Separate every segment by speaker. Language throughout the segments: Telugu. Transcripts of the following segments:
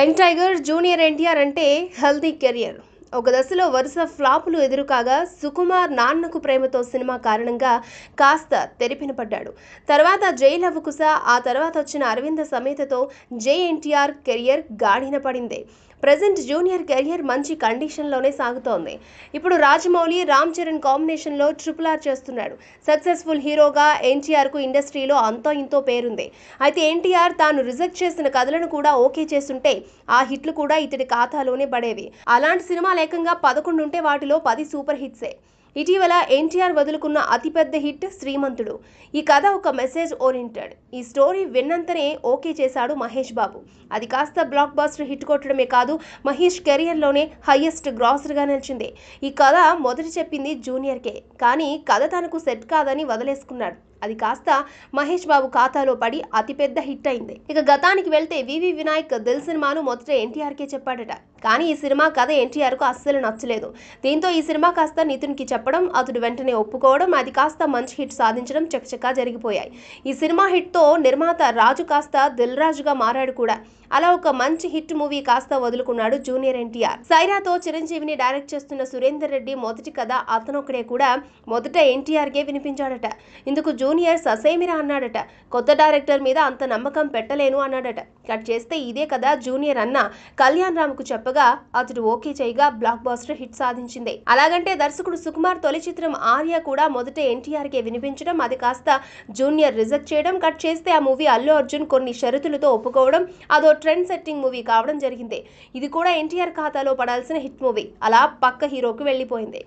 Speaker 1: యంగ్ టైగర్ జూనియర్ ఎన్టీఆర్ అంటే హెల్దీ కెరియర్ ఒక దశలో వరుస ఫ్లాపులు ఎదురుకాగా సుకుమార్ నాన్నకు ప్రేమతో సినిమా కారణంగా కాస్త తెరిపిన పడ్డాడు తర్వాత జై కుస ఆ తర్వాత వచ్చిన అరవింద సమేతతో జై ఎన్టీఆర్ కెరియర్ గాడిన పడింది ప్రజెంట్ జూనియర్ కెరియర్ మంచి కండిషన్లోనే సాగుతోంది ఇప్పుడు రాజమౌళి రామ్ చరణ్ కాంబినేషన్లో ట్రిపుల్ ఆర్ చేస్తున్నాడు సక్సెస్ఫుల్ హీరోగా ఎన్టీఆర్కు ఇండస్ట్రీలో అంతో ఇంతో పేరుంది అయితే ఎన్టీఆర్ తాను రిజెక్ట్ చేసిన కథలను కూడా ఓకే చేస్తుంటే ఆ హిట్లు కూడా ఇతడి ఖాతాలోనే పడేవి అలాంటి సినిమాలు ఏకంగా పదకొండు ఉంటే వాటిలో పది సూపర్ హిట్సే ఇటీవల ఎన్టీఆర్ వదులుకున్న అతిపెద్ద హిట్ శ్రీమంతుడు ఈ కథ ఒక మెసేజ్ ఓరియంటెడ్ ఈ స్టోరీ విన్నంతనే ఓకే చేశాడు మహేష్ బాబు అది కాస్త బ్లాక్ బాస్టర్ హిట్ కొట్టడమే కాదు మహేష్ కెరియర్లోనే హయ్యెస్ట్ గ్రాసర్గా నిలిచింది ఈ కథ మొదటి చెప్పింది జూనియర్కే కానీ కథ తనకు సెట్ కాదని వదిలేసుకున్నాడు అది కాస్త మహేష్ బాబు ఖాతాలో పడి అతిపెద్ద హిట్ అయింది ఇక గతానికి వెళ్తే వివి వినాయక్ దిల్ సినిమాను మొదట ఎన్టీఆర్కే చెప్పాడట కానీ ఈ సినిమా కథ ఎన్టీఆర్కు అస్సలు నచ్చలేదు దీంతో ఈ సినిమా కాస్త నితిన్కి చెప్పడం అతడు వెంటనే ఒప్పుకోవడం అది కాస్త మంచి హిట్ సాధించడం చకచకా జరిగిపోయాయి ఈ సినిమా హిట్తో నిర్మాత రాజు కాస్త దిల్ రాజుగా మారాడు కూడా అలా ఒక మంచి హిట్ మూవీ కాస్త వదులుకున్నాడు జూనియర్ ఎన్టీఆర్ సైరాతో చిరంజీవిని డైరెక్ట్ చేస్తున్న సురేందర్ రెడ్డి మొదటి కథ అతనొక్కడే కూడా మొదట ఎన్టీఆర్కే వినిపించాడట ఇందుకు జూ జూనియర్ అసేమిరా అన్నాడట కొత్త డైరెక్టర్ మీద అంత నమ్మకం పెట్టలేను అన్నాడట కట్ చేస్తే ఇదే కదా జూనియర్ అన్న కళ్యాణ్ రామ్ చెప్పగా అతడు ఓకే చేయగా బ్లాక్ బాస్టర్ హిట్ సాధించింది అలాగంటే దర్శకుడు సుకుమార్ తొలి చిత్రం ఆర్య కూడా మొదట ఎన్టీఆర్కే వినిపించడం అది కాస్త జూనియర్ రిజెక్ట్ చేయడం కట్ చేస్తే ఆ మూవీ అల్లు అర్జున్ కొన్ని షరతులతో ఒప్పుకోవడం అదో ట్రెండ్ సెట్టింగ్ మూవీ కావడం జరిగింది ఇది కూడా ఎన్టీఆర్ ఖాతాలో పడాల్సిన హిట్ మూవీ అలా పక్క హీరోకి వెళ్ళిపోయింది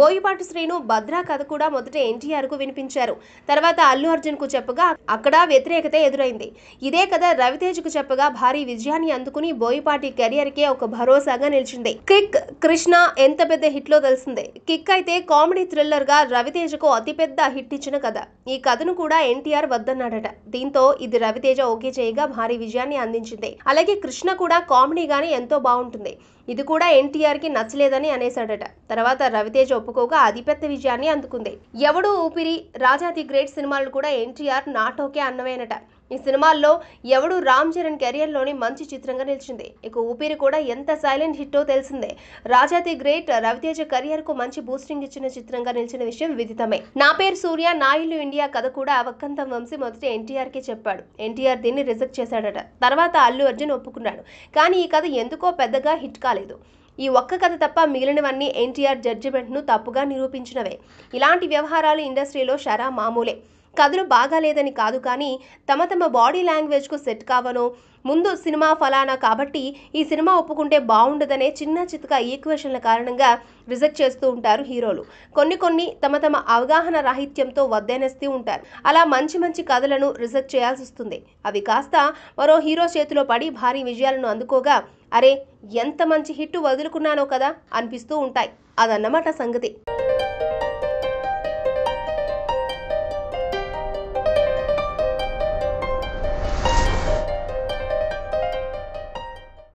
Speaker 1: బోయిపాటి శ్రీను భద్రా కథ కూడా మొదట ఎన్టీఆర్కు వినిపించారు తర్వాత అల్లు అర్జున్కు చెప్పగా అక్కడ వ్యతిరేకత ఎదురైంది ఇదే కథ రవితేజ్కు చెప్పగా భారీ విజయాన్ని అందుకుని బోయిపాటి కెరియర్కే ఒక భరోసాగా నిలిచింది కిక్ కృష్ణ ఎంత పెద్ద హిట్లో తెలిసిందే కిక్ అయితే కామెడీ థ్రిల్లర్ రవితేజ్ రవితేజకు అతిపెద్ద హిట్ ఇచ్చిన కథ ఈ కథను కూడా ఎన్టీఆర్ వద్దన్నాడట దీంతో ఇది రవితేజ ఓకే చేయగా భారీ విజయాన్ని అందించింది అలాగే కృష్ణ కూడా కామెడీ కామెడీగానే ఎంతో బాగుంటుంది ఇది కూడా ఎన్టీఆర్కి నచ్చలేదని అనేశాడట తర్వాత రవితేజ ఒప్పుకోగా అతిపెద్ద విజయాన్ని అందుకుంది ఎవడు ఊపిరి రాజాది గ్రేట్ సినిమాలు కూడా ఎన్టీఆర్ నాటోకే అన్నవేనట ఈ సినిమాల్లో ఎవడు రామ్ చరణ్ లోని మంచి చిత్రంగా నిలిచింది ఇక ఊపిరి కూడా ఎంత సైలెంట్ హిట్టో తెలిసిందే రాజా ది గ్రేట్ రవితేజ కు మంచి బూస్టింగ్ ఇచ్చిన చిత్రంగా నిలిచిన విషయం విదితమే నా పేరు సూర్య నా ఇల్లు ఇండియా కథ కూడా అవకంతం వంశీ మొదట ఎన్టీఆర్కే చెప్పాడు ఎన్టీఆర్ దీన్ని రిజెక్ట్ చేశాడట తర్వాత అల్లు అర్జున్ ఒప్పుకున్నాడు కానీ ఈ కథ ఎందుకో పెద్దగా హిట్ కాలేదు ఈ ఒక్క కథ తప్ప మిగిలినవన్నీ ఎన్టీఆర్ జడ్జిమెంట్ను తప్పుగా నిరూపించినవే ఇలాంటి వ్యవహారాలు ఇండస్ట్రీలో షరా మామూలే కథలు బాగాలేదని కాదు కానీ తమ తమ బాడీ లాంగ్వేజ్కు సెట్ కావనో ముందు సినిమా ఫలానా కాబట్టి ఈ సినిమా ఒప్పుకుంటే బాగుండదనే చిన్న చితక ఈక్వేషన్ల కారణంగా రిజెక్ట్ చేస్తూ ఉంటారు హీరోలు కొన్ని కొన్ని తమ తమ అవగాహన రాహిత్యంతో వద్దనేస్తూ ఉంటారు అలా మంచి మంచి కథలను రిజెక్ట్ చేయాల్సి వస్తుంది అవి కాస్త మరో హీరో చేతిలో పడి భారీ విజయాలను అందుకోగా అరే ఎంత మంచి హిట్ వదులుకున్నానో కదా అనిపిస్తూ ఉంటాయి అదన్నమాట సంగతి